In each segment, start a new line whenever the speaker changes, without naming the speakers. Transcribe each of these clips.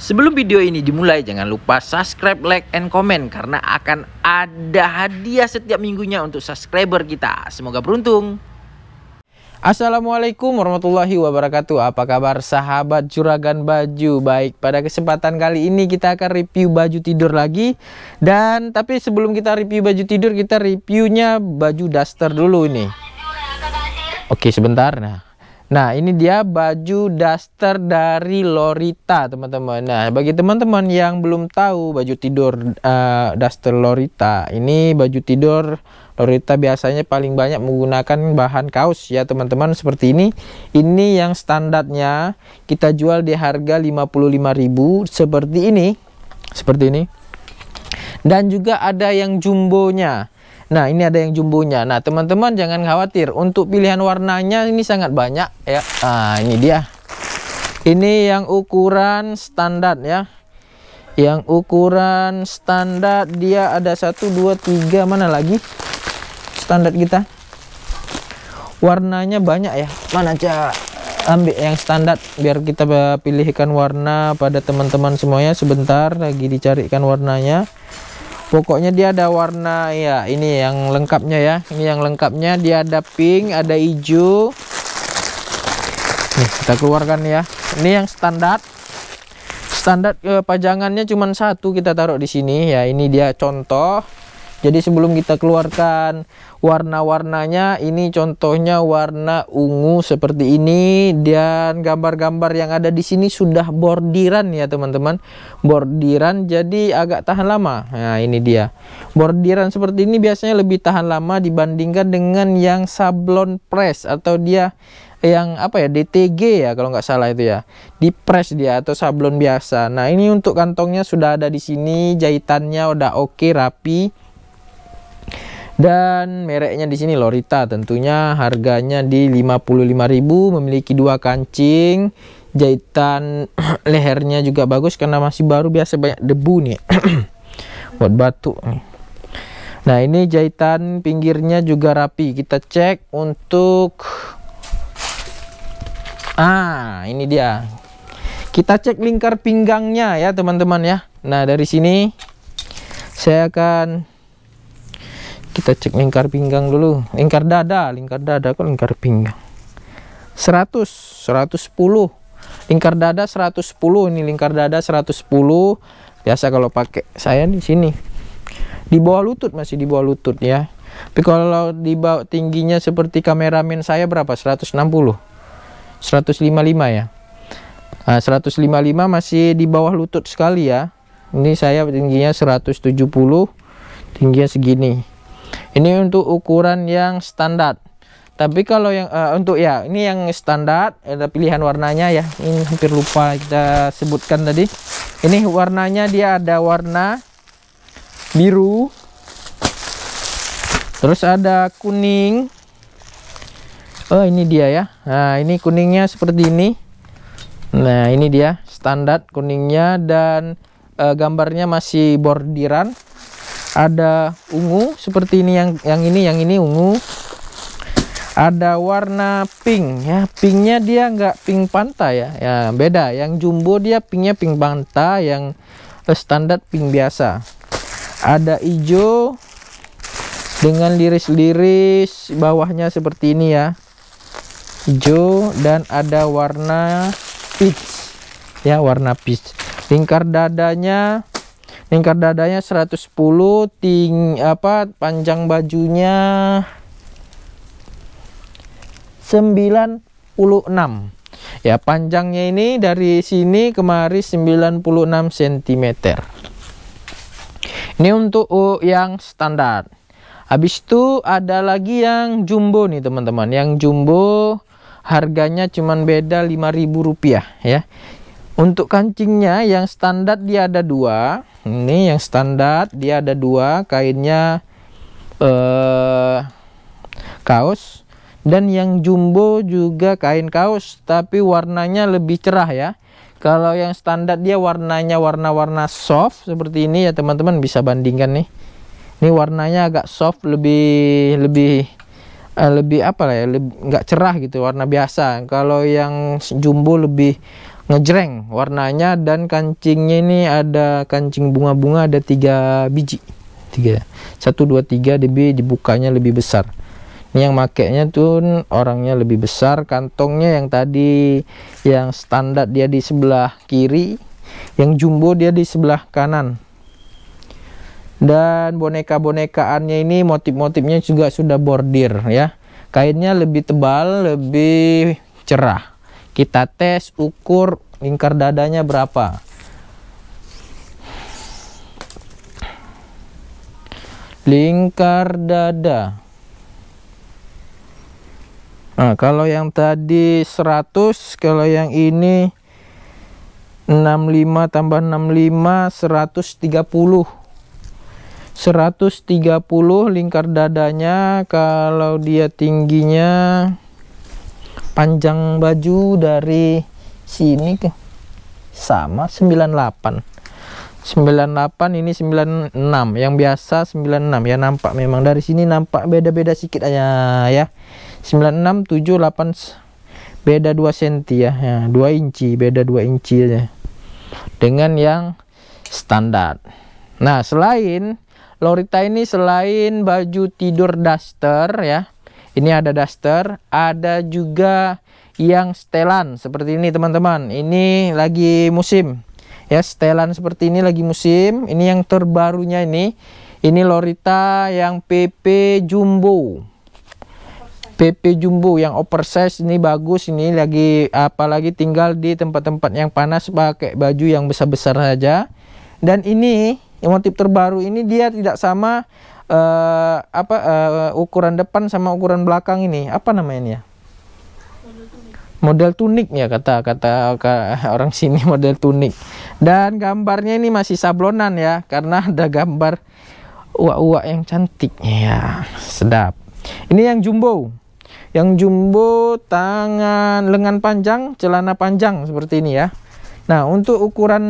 Sebelum video ini dimulai, jangan lupa subscribe, like, and comment karena akan ada hadiah setiap minggunya untuk subscriber kita. Semoga beruntung. Assalamualaikum warahmatullahi wabarakatuh Apa kabar sahabat juragan baju Baik pada kesempatan kali ini kita akan review baju tidur lagi Dan tapi sebelum kita review baju tidur kita reviewnya baju duster dulu ini Oke sebentar nah Nah, ini dia baju daster dari Lorita, teman-teman. Nah, bagi teman-teman yang belum tahu baju tidur uh, daster Lorita, ini baju tidur Lorita biasanya paling banyak menggunakan bahan kaos ya, teman-teman, seperti ini. Ini yang standarnya kita jual di harga 55.000 seperti ini. Seperti ini. Dan juga ada yang jumbonya. Nah, ini ada yang jumbonya. Nah, teman-teman jangan khawatir. Untuk pilihan warnanya ini sangat banyak ya. Nah, ini dia. Ini yang ukuran standar ya. Yang ukuran standar dia ada satu dua tiga mana lagi? Standar kita. Warnanya banyak ya. Mana aja ambil yang standar biar kita pilihkan warna pada teman-teman semuanya sebentar lagi dicarikan warnanya pokoknya dia ada warna ya ini yang lengkapnya ya ini yang lengkapnya dia ada pink ada hijau nih kita keluarkan ya ini yang standar standar eh, pajangannya cuma satu kita taruh di sini ya ini dia contoh jadi sebelum kita keluarkan warna-warnanya ini contohnya warna ungu seperti ini dan gambar-gambar yang ada di sini sudah bordiran ya teman-teman bordiran jadi agak tahan lama nah ini dia bordiran seperti ini biasanya lebih tahan lama dibandingkan dengan yang sablon press atau dia yang apa ya DTG ya kalau nggak salah itu ya di press dia atau sablon biasa nah ini untuk kantongnya sudah ada di sini jahitannya udah oke rapi dan mereknya di sini Lorita tentunya harganya di 55.000 memiliki dua kancing jahitan lehernya juga bagus karena masih baru biasa banyak debu nih buat batuk nih. Nah ini jahitan pinggirnya juga rapi kita cek untuk ah ini dia kita cek lingkar pinggangnya ya teman-teman ya. Nah dari sini saya akan kita cek lingkar pinggang dulu lingkar dada lingkar dada kok lingkar pinggang 100 110 lingkar dada 110 ini lingkar dada 110 biasa kalau pakai saya di sini di bawah lutut masih di bawah lutut ya tapi kalau di bawah tingginya seperti kameramen saya berapa 160 155 ya nah, 155 masih di bawah lutut sekali ya ini saya tingginya 170 tingginya segini ini untuk ukuran yang standar. Tapi kalau yang uh, untuk ya ini yang standar ada pilihan warnanya ya. Ini hampir lupa kita sebutkan tadi. Ini warnanya dia ada warna biru. Terus ada kuning. Oh, ini dia ya. Nah, ini kuningnya seperti ini. Nah, ini dia standar kuningnya dan uh, gambarnya masih bordiran ada ungu seperti ini yang yang ini yang ini ungu ada warna pink ya pinknya dia nggak pink pantai ya ya beda yang jumbo dia pinknya pink pantai yang standar pink biasa ada hijau dengan liris-liris bawahnya seperti ini ya hijau dan ada warna peach ya warna peach lingkar dadanya lingkar dadanya 110 ting apa panjang bajunya 96 ya panjangnya ini dari sini kemari 96 cm ini untuk yang standar habis itu ada lagi yang jumbo nih teman-teman yang jumbo harganya cuman beda 5000 rupiah ya untuk kancingnya yang standar dia ada dua ini yang standar dia ada dua kainnya eh kaos dan yang jumbo juga kain kaos tapi warnanya lebih cerah ya kalau yang standar dia warnanya warna-warna soft seperti ini ya teman-teman bisa bandingkan nih ini warnanya agak soft lebih lebih eh, lebih apa lah ya lebih nggak cerah gitu warna biasa kalau yang jumbo lebih ngejreng warnanya dan kancingnya ini ada kancing bunga-bunga ada tiga biji tiga satu dua tiga lebih dibukanya lebih besar ini yang makainya tuh orangnya lebih besar kantongnya yang tadi yang standar dia di sebelah kiri yang jumbo dia di sebelah kanan dan boneka-bonekaannya ini motif-motifnya juga sudah bordir ya kainnya lebih tebal lebih cerah kita tes ukur lingkar dadanya berapa. Lingkar dada. Nah, kalau yang tadi 100, kalau yang ini 65 tambah 65 130. 130 lingkar dadanya kalau dia tingginya panjang baju dari sini ke sama 98 98 ini 96 yang biasa 96 ya nampak memang dari sini nampak beda-beda sikit aja ya 96 78 beda 2 cm ya, ya 2 inci beda 2 inci ya dengan yang standar nah selain Lorita ini selain baju tidur duster ya ini ada duster, ada juga yang setelan seperti ini teman-teman. Ini lagi musim. Ya, setelan seperti ini lagi musim. Ini yang terbarunya ini. Ini Lorita yang PP Jumbo. PP Jumbo yang oversize ini bagus ini lagi apalagi tinggal di tempat-tempat yang panas pakai baju yang besar-besar saja dan ini motif terbaru ini dia tidak sama uh, apa uh, ukuran depan sama ukuran belakang ini apa namanya ya? Model tunik ya kata kata orang sini model tunik. Dan gambarnya ini masih sablonan ya karena ada gambar uak-uak yang cantik ya sedap. Ini yang jumbo. Yang jumbo tangan lengan panjang, celana panjang seperti ini ya. Nah, untuk ukuran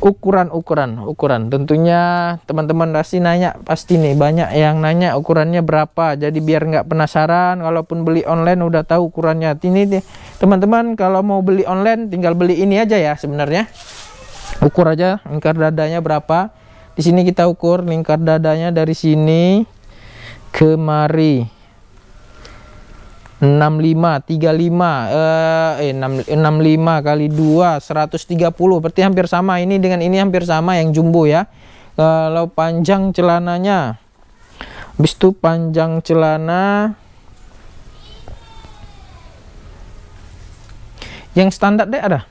ukuran-ukuran ukuran tentunya teman-teman pasti nanya pasti nih banyak yang nanya ukurannya berapa jadi biar nggak penasaran walaupun beli online udah tahu ukurannya ini teman-teman kalau mau beli online tinggal beli ini aja ya sebenarnya ukur aja lingkar dadanya berapa di sini kita ukur lingkar dadanya dari sini kemari 65 35 eh 6, eh, 65 kali 2 130 berarti hampir sama ini dengan ini hampir sama yang jumbo ya kalau panjang celananya habis itu panjang celana yang standar deh ada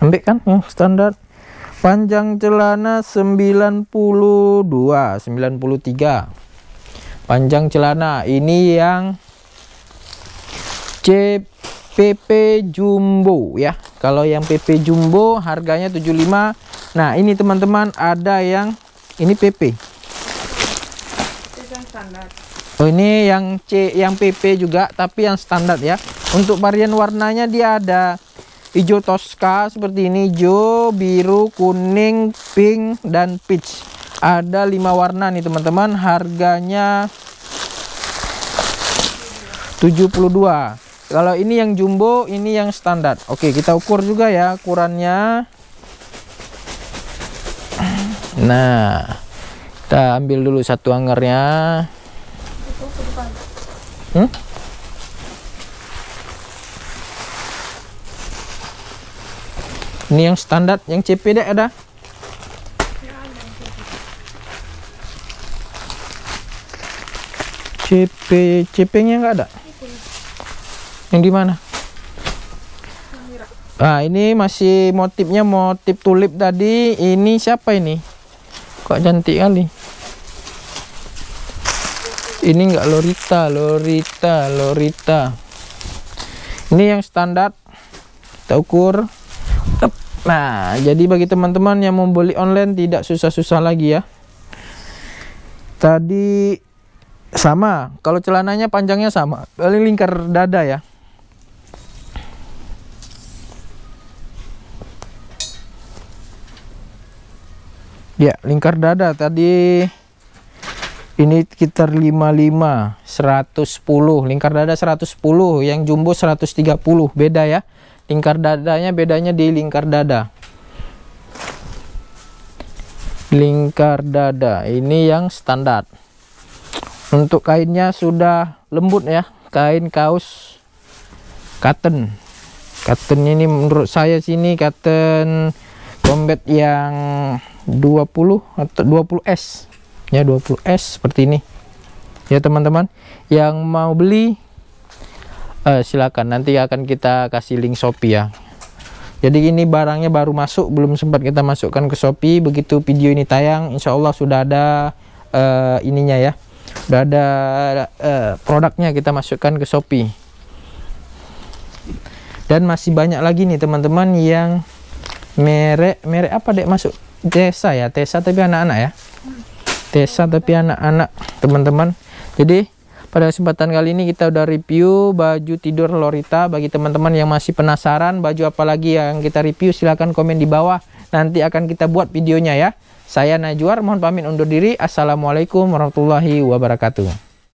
ambil kan yang standar panjang celana 92 93 panjang celana ini yang CPP Jumbo ya. Kalau yang PP Jumbo harganya 75. Nah, ini teman-teman ada yang ini PP. Oh, ini yang C yang PP juga tapi yang standar ya. Untuk varian warnanya dia ada hijau toska seperti ini, hijau, biru, kuning, pink dan peach. Ada lima warna nih teman-teman, harganya 72 kalau ini yang jumbo ini yang standar oke kita ukur juga ya ukurannya nah kita ambil dulu satu anggernya hmm? ini yang standar yang CP deh ada CP CP nya nggak ada yang di mana? Ah ini masih motifnya motif tulip tadi. Ini siapa ini? Kok cantik kali. Ini enggak lorita, lorita, lorita. Ini yang standar. Kita ukur. Nah, jadi bagi teman-teman yang mau beli online tidak susah-susah lagi ya. Tadi sama, kalau celananya panjangnya sama, paling lingkar dada ya. Ya, lingkar dada tadi ini sekitar 55, 110. Lingkar dada 110, yang jumbo 130. Beda ya. Lingkar dadanya bedanya di lingkar dada. Lingkar dada ini yang standar. Untuk kainnya sudah lembut ya. Kain kaos cotton. Cotton ini menurut saya sini cotton dompet yang 20 atau 20S ya 20S seperti ini ya teman-teman yang mau beli eh, silakan nanti akan kita kasih link Shopee ya jadi ini barangnya baru masuk belum sempat kita masukkan ke Shopee begitu video ini tayang Insya Allah sudah ada eh, ininya ya sudah ada eh, produknya kita masukkan ke Shopee dan masih banyak lagi nih teman-teman yang merek merek apa dek masuk desa ya desa tapi anak-anak ya desa tapi anak-anak teman-teman jadi pada kesempatan kali ini kita udah review baju tidur Lorita bagi teman-teman yang masih penasaran baju apa lagi yang kita review silahkan komen di bawah nanti akan kita buat videonya ya saya Najwar mohon pamit undur diri assalamualaikum warahmatullahi wabarakatuh